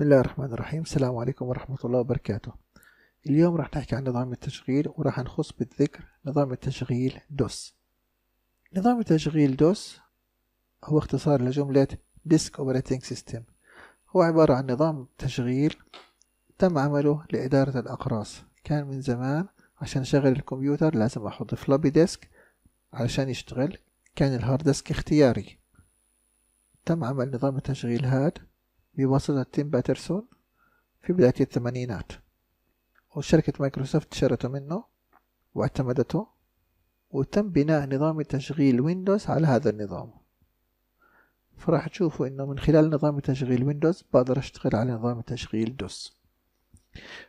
بسم الله الرحمن الرحيم السلام عليكم ورحمة الله وبركاته اليوم راح نحكي عن نظام التشغيل وراح نخص بالذكر نظام التشغيل دوس نظام التشغيل دوس هو اختصار لجملة Disk Operating System هو عبارة عن نظام تشغيل تم عمله لإدارة الأقراص كان من زمان عشان أشغل الكمبيوتر لازم أحط فلوبي ديسك علشان يشتغل كان الهارد ديسك اختياري تم عمل نظام التشغيل هاد بواسطة تيم باترسون في بداية الثمانينات وشركة مايكروسوفت شرته منه واعتمدته وتم بناء نظام تشغيل ويندوز على هذا النظام فراح تشوفوا انه من خلال نظام تشغيل ويندوز بقدر اشتغل على نظام تشغيل دوس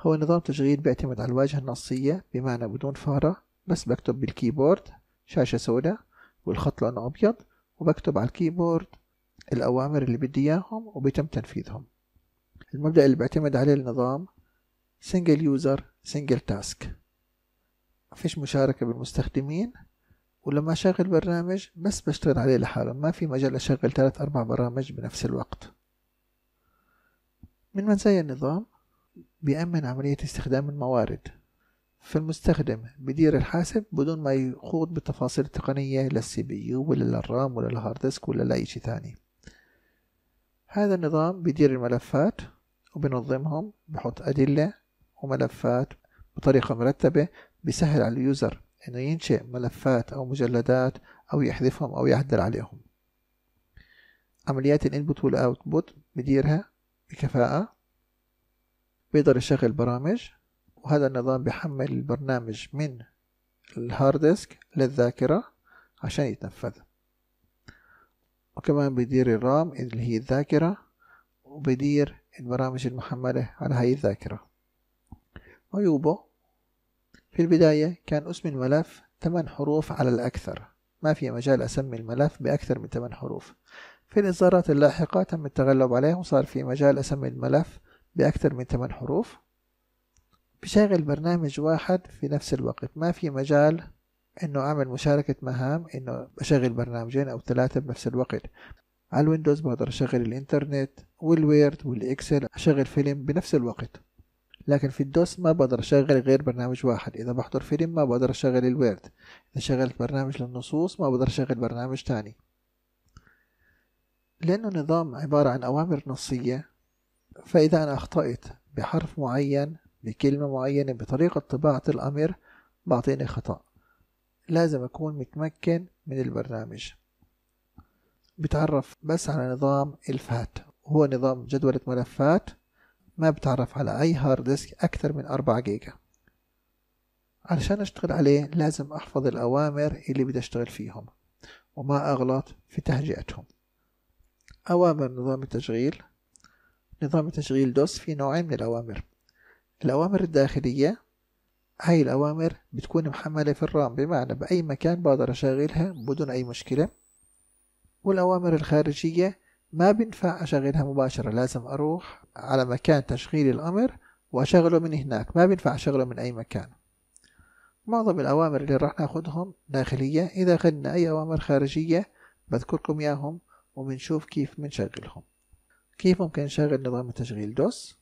هو نظام تشغيل بيعتمد على الواجهة النصية بمعنى بدون فارة بس بكتب بالكيبورد شاشة سوداء والخط لونه أبيض وبكتب على الكيبورد الأوامر اللي بدي إياهم وبيتم تنفيذهم المبدأ اللي بيعتمد عليه النظام سنجل يوزر سنجل تاسك مفيش مشاركة بالمستخدمين ولما أشغل برنامج بس بشتغل عليه لحاله ما في مجال أشغل ثلاث أربع برامج بنفس الوقت من مزايا النظام بيأمن عملية استخدام الموارد فالمستخدم بدير الحاسب بدون ما يخوض بالتفاصيل التقنية للسي بي يو ولا للرام ولا للهارد ديسك ولا لأي شي ثاني هذا النظام بيدير الملفات وبنظمهم بحط أدلة وملفات بطريقة مرتبة بسهل على اليوزر إنه ينشئ ملفات أو مجلدات أو يحذفهم أو يعدل عليهم عمليات الإنبوت والأوتبوت بديرها بكفاءة بيقدر يشغل برامج وهذا النظام بيحمل البرنامج من الهارد ديسك للذاكرة عشان يتنفذ وكمان بدير الرام اللي هي الذاكرة وبدير البرامج المحملة على هاي الذاكرة عيوبه في البداية كان اسم الملف 8 حروف على الأكثر ما في مجال أسمي الملف بأكثر من 8 حروف في الإصدارات اللاحقة تم التغلب عليه وصار في مجال أسمي الملف بأكثر من 8 حروف بشغل برنامج واحد في نفس الوقت ما في مجال انه اعمل مشاركة مهام انه اشغل برنامجين او ثلاثة بنفس الوقت على الويندوز بقدر اشغل الانترنت والويرد والاكسل اشغل فيلم بنفس الوقت لكن في الدوس ما بقدر اشغل غير برنامج واحد اذا بحضر فيلم ما بقدر اشغل الويرد اذا شغلت برنامج للنصوص ما بقدر اشغل برنامج تاني لأنه نظام عبارة عن أوامر نصية فإذا أنا أخطأت بحرف معين بكلمة معينة بطريقة طباعة الأمر بعطيني خطأ لازم أكون متمكن من البرنامج بتعرف بس على نظام الفات هو نظام جدولة ملفات ما بتعرف على أي هارد ديسك أكثر من أربعة جيجا علشان أشتغل عليه لازم أحفظ الأوامر اللي بدي أشتغل فيهم وما أغلط في تهجئتهم أوامر نظام التشغيل نظام التشغيل دوس في نوعين من الأوامر الأوامر الداخلية هاي الأوامر بتكون محملة في الرام بمعنى بأي مكان بقدر أشغلها بدون أي مشكلة والأوامر الخارجية ما بنفع أشغلها مباشرة لازم أروح على مكان تشغيل الأمر وأشغله من هناك ما بنفع أشغله من أي مكان معظم الأوامر اللي راح ناخدهم داخلية إذا خدنا أي أوامر خارجية بذكركم ياهم وبنشوف كيف بنشغلهم كيف ممكن نشغل نظام التشغيل دوس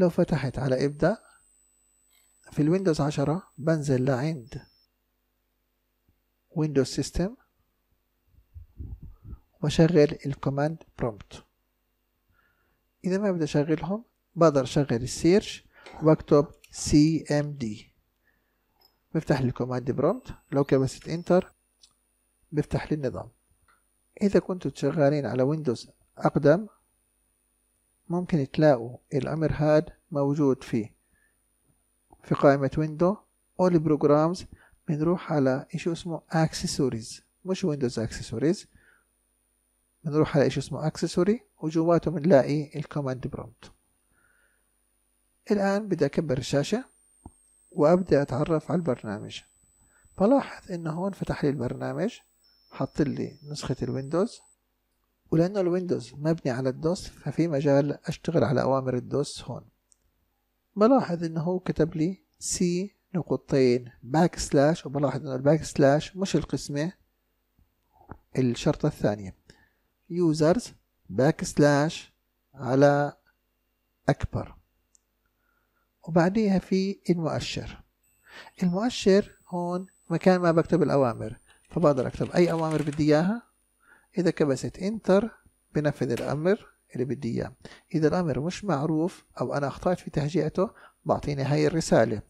لو فتحت على إبدأ في الويندوز عشرة بنزل لعند ويندوز سيستم وأشغل الكوماند برومبت إذا ما بدي أشغلهم بقدر أشغل السيرش وأكتب cmd بفتح لي الكوماند برومبت لو كبست انتر بفتح لي النظام إذا كنتوا شغالين على ويندوز أقدم ممكن تلاقوا الأمر هاد موجود فيه في قائمة ويندو all programs بنروح على إشي اسمه accessories مش ويندوز accessories بنروح على إشي اسمه accessory وجواته بنلاقي الكوماند برومبت الآن بدي أكبر الشاشة وأبدأ أتعرف على البرنامج بلاحظ إنه هون فتح لي البرنامج حط لي نسخة الويندوز ولأن الويندوز مبني على الدوس ففي مجال أشتغل على أوامر الدوس هون بلاحظ إنه كتب لي سي نقطتين باك سلاش وبلاحظ إنه الباك سلاش مش القسمة الشرطة الثانية يوزرز باك سلاش على أكبر وبعديها في المؤشر المؤشر هون مكان ما بكتب الأوامر فبقدر أكتب أي أوامر بدي إياها إذا كبست إنتر بنفذ الأمر اللي بدي إياه إذا الأمر مش معروف أو أنا أخطأت في تهجئته بعطيني هاي الرسالة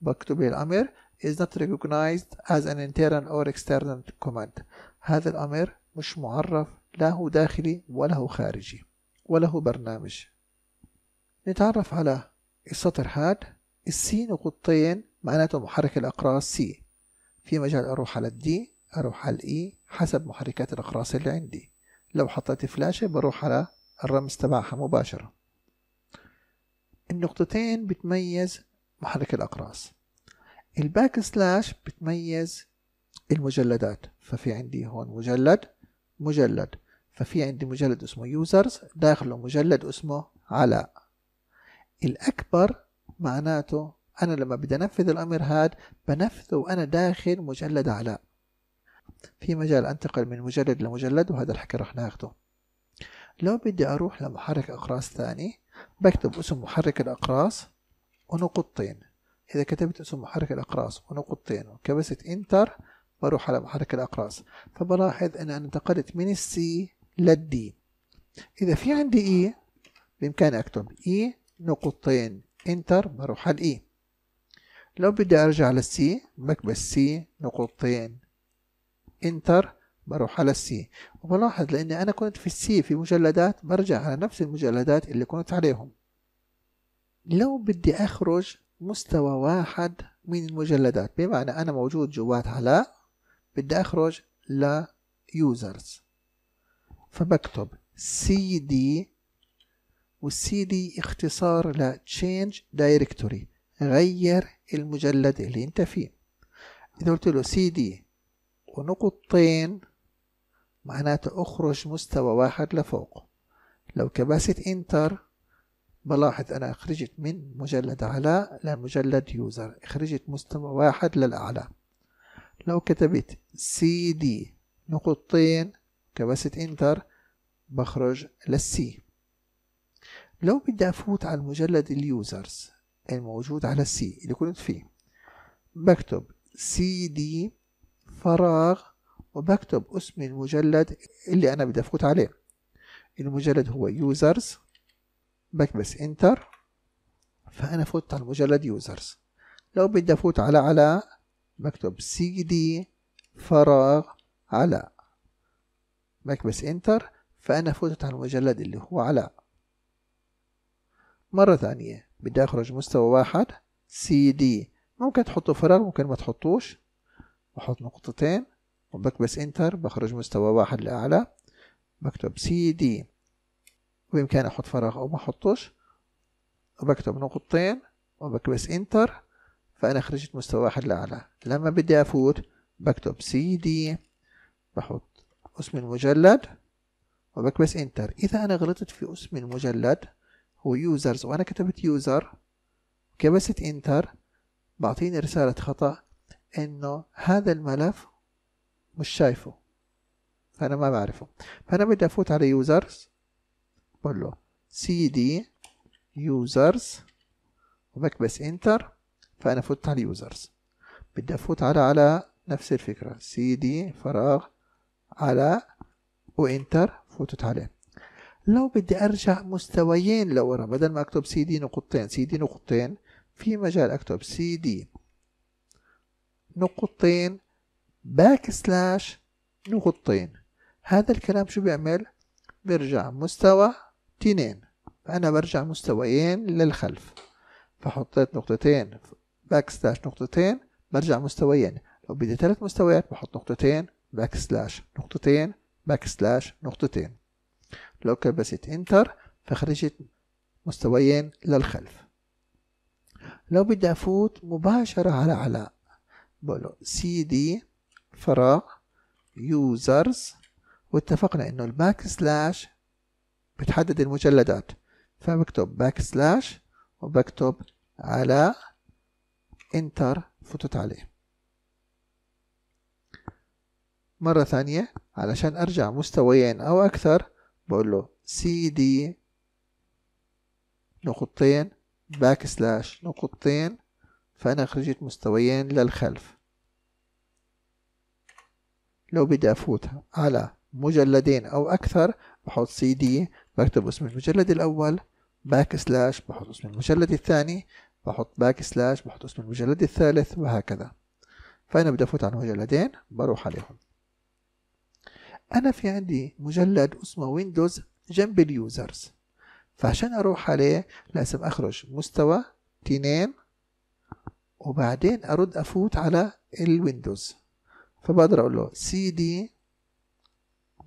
بكتب الأمر is not recognized as an internal or external command هذا الأمر مش معرف لا هو داخلي ولا هو خارجي ولا هو برنامج نتعرف على السطر هاد السي نقطتين معناته محرك الأقراص سي في مجال أروح على الدي أروح على الإي حسب محركات الأقراص اللي عندي لو حطيت فلاشة بروح على الرمز تبعها مباشرة النقطتين بتميز محرك الأقراص الباك سلاش بتميز المجلدات ففي عندي هون مجلد مجلد ففي عندي مجلد اسمه يوزرز داخله مجلد اسمه علاء الأكبر معناته أنا لما بدي أنفذ الأمر هاد بنفذه وأنا داخل مجلد علاء في مجال أنتقل من مجلد لمجلد وهذا الحكي راح ناخده لو بدي أروح لمحرك أقراص ثاني بكتب اسم محرك الأقراص ونقطتين إذا كتبت اسم محرك الأقراص ونقطتين وكبست إنتر بروح على محرك الأقراص فبلاحظ أن أنا انتقلت من السي للدي إذا في عندي إي بإمكاني أكتب إي نقطتين إنتر بروح على الإي لو بدي أرجع للسي بكبس سي نقطتين انتر بروح على السي وبلاحظ لاني انا كنت في السي في مجلدات برجع على نفس المجلدات اللي كنت عليهم لو بدي اخرج مستوى واحد من المجلدات بمعنى انا موجود جوات لا بدي اخرج ل users فبكتب cd والسي دي اختصار ل change directory غير المجلد اللي انت فيه اذا قلت له cd ونقطتين معناته أخرج مستوى واحد لفوق لو كبست انتر بلاحظ أنا خرجت من مجلد على لمجلد يوزر خرجت مستوى واحد للأعلى لو كتبت سي دي نقطتين كبست انتر بخرج للسي لو بدي أفوت على مجلد اليوزرز الموجود على السي اللي كنت فيه بكتب سي دي فراغ وبكتب اسم المجلد اللي أنا بدي أفوت عليه المجلد هو يوزرز بكبس انتر فأنا فوت على المجلد يوزرز لو بدي أفوت على علاء بكتب cd فراغ علاء بكبس انتر فأنا فوتت على المجلد اللي هو علاء مرة ثانية بدي أخرج مستوى واحد cd ممكن تحطوا فراغ ممكن ما تحطوش بحط نقطتين وبكبس انتر بخرج مستوى واحد لأعلى بكتب سي دي وبإمكاني أحط فراغ أو ما أحطش وبكتب نقطتين وبكبس انتر فأنا خرجت مستوى واحد لأعلى لما بدي أفوت بكتب سي دي بحط اسم المجلد وبكبس انتر إذا أنا غلطت في اسم المجلد هو يوزرز وأنا كتبت يوزر كبست انتر بعطيني رسالة خطأ انه هذا الملف مش شايفه فانا ما بعرفه فانا بدي افوت على يوزرز بقول له cd users وبكبس انتر فانا فوت على يوزرز بدي افوت على على نفس الفكرة cd فراغ على وانتر فوتت عليه لو بدي ارجع مستويين لورا بدل ما اكتب cd نقطتين cd نقطتين في مجال اكتب cd نقطتين باك سلاش نقطتين هذا الكلام شو بيعمل بيرجع مستوى تنين فأنا برجع مستويين للخلف فحطيت نقطتين باك سلاش نقطتين برجع مستويين لو بدي ثلاث مستويات بحط نقطتين باك سلاش نقطتين باك سلاش نقطتين لو كبست انتر فخرجت مستويين للخلف لو بدي أفوت مباشرة على علاء بقوله cd سي دي فراغ يوزرز واتفقنا انه الباك سلاش بتحدد المجلدات فبكتب باك سلاش وبكتب على انتر فتت عليه مرة ثانية علشان ارجع مستويين او اكثر بقول له سي دي نقطتين باك سلاش نقطتين فأنا خرجت مستويين للخلف لو بدي أفوت على مجلدين أو أكثر بحط سي دي بكتب اسم المجلد الأول باك سلاش بحط اسم المجلد الثاني بحط باك سلاش بحط اسم المجلد الثالث وهكذا فأنا بدي أفوت على مجلدين بروح عليهم أنا في عندي مجلد اسمه ويندوز جنب اليوزرز فعشان أروح عليه لازم أخرج مستوى تنين وبعدين ارد افوت على الويندوز فبقدر اقول له سي دي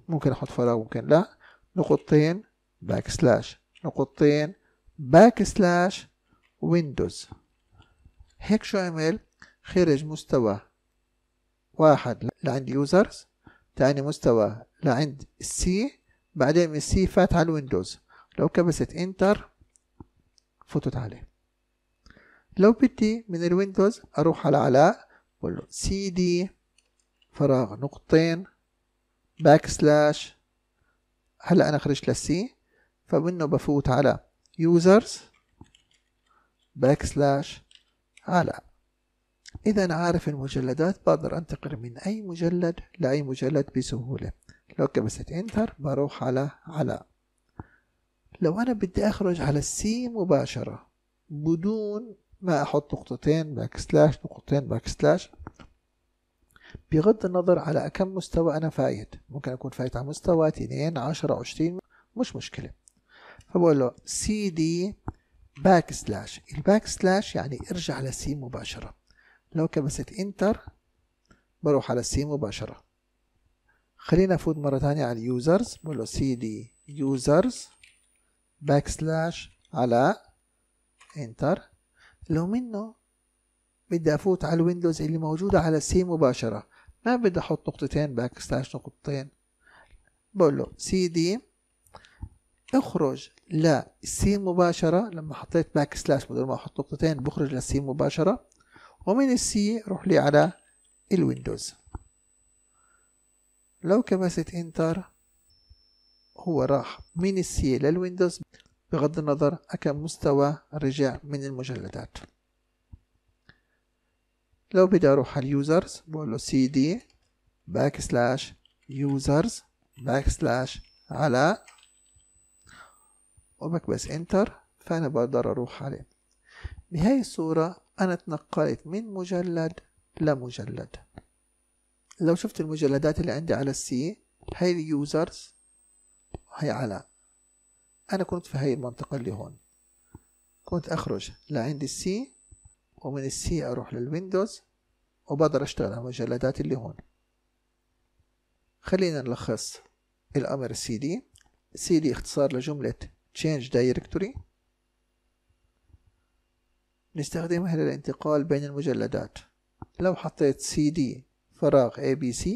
ممكن احط فراغ ممكن لا نقطتين باك سلاش نقطتين باك سلاش ويندوز هيك شو عمل خرج مستوى واحد لعند يوزرز تاني مستوى لعند السي بعدين من السي فات على الويندوز لو كبست انتر فتت عليه لو بدي من الويندوز أروح على علاء بقول له سي دي فراغ نقطتين باك سلاش هلا أنا خرجت للسي فمنه بفوت على يوزرز باك سلاش علاء إذا عارف المجلدات بقدر أنتقل من أي مجلد لأي مجلد بسهولة لو كبست انتر بروح على علاء لو أنا بدي أخرج على السي مباشرة بدون ما احط نقطتين باك سلاش نقطتين باك سلاش بغض النظر على كم مستوى انا فايت ممكن اكون فايت على مستوى 2 10 20 مش مشكله فبقول له سي دي باك سلاش الباك سلاش يعني ارجع للسي مباشره لو كبست انتر بروح على السي مباشره خلينا افوت مره ثانيه على اليوزرز بقول له سي دي يوزرز باك سلاش على انتر لو منه بدي افوت على الويندوز اللي موجودة على السي مباشرة ما بدي احط نقطتين باك سلاش نقطتين بقول له سي دي اخرج للسي مباشرة لما حطيت باك سلاش بدل ما احط نقطتين بخرج للسي مباشرة ومن السي روح لي على الويندوز لو كبست انتر هو راح من السي للويندوز بغض النظر أكم مستوى رجع من المجلدات لو بدي أروح على اليوزرز بقول له cd backslash users backslash على علاء وبكبس انتر فأنا بقدر أروح عليه بهاي الصورة أنا تنقلت من مجلد لمجلد لو شفت المجلدات اللي عندي على السي هاي اليوزرز وهي علاء أنا كنت في هاي المنطقة اللي هون كنت أخرج لعند السي ومن السي أروح للويندوز وبقدر أشتغل على المجلدات اللي هون خلينا نلخص الأمر سي دي سي دي اختصار لجملة change directory نستخدمها للانتقال بين المجلدات لو حطيت سي دي فراغ ABC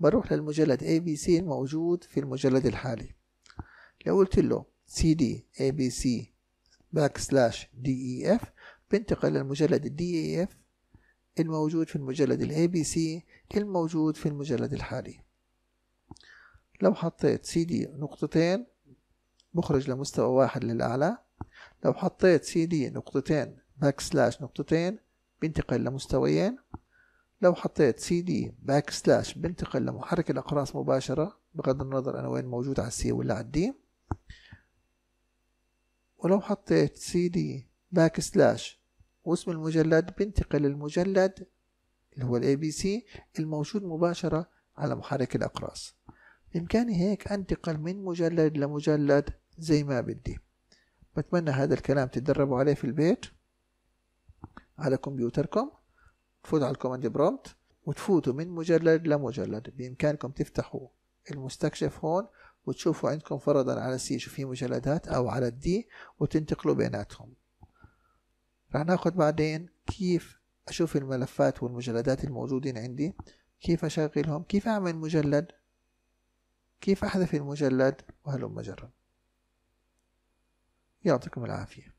بروح للمجلد ABC الموجود في المجلد الحالي لو قلت له cd abc backslash def بنتقل للمجلد الدي اف e الموجود في المجلد ال abc الموجود في المجلد الحالي لو حطيت cd نقطتين بخرج لمستوى واحد للأعلى لو حطيت cd نقطتين backslash نقطتين بنتقل لمستويين لو حطيت cd backslash بنتقل لمحرك الأقراص مباشرة بغض النظر أنا وين موجود على c ولا على d ولو حطيت cd باك سلاش واسم المجلد بنتقل المجلد اللي هو الاي بي سي الموجود مباشرة على محرك الأقراص بإمكاني هيك أنتقل من مجلد لمجلد زي ما بدي بتمنى هذا الكلام تتدربوا عليه في البيت على كمبيوتركم تفوتوا على الكوماند برومت وتفوتوا من مجلد لمجلد بإمكانكم تفتحوا المستكشف هون وتشوفوا عندكم فرضا على سي شو في مجلدات أو على الدي وتنتقلوا بيناتهم راح ناخذ بعدين كيف أشوف الملفات والمجلدات الموجودين عندي كيف أشغلهم كيف أعمل مجلد كيف أحذف المجلد وهلم جرا يعطيكم العافية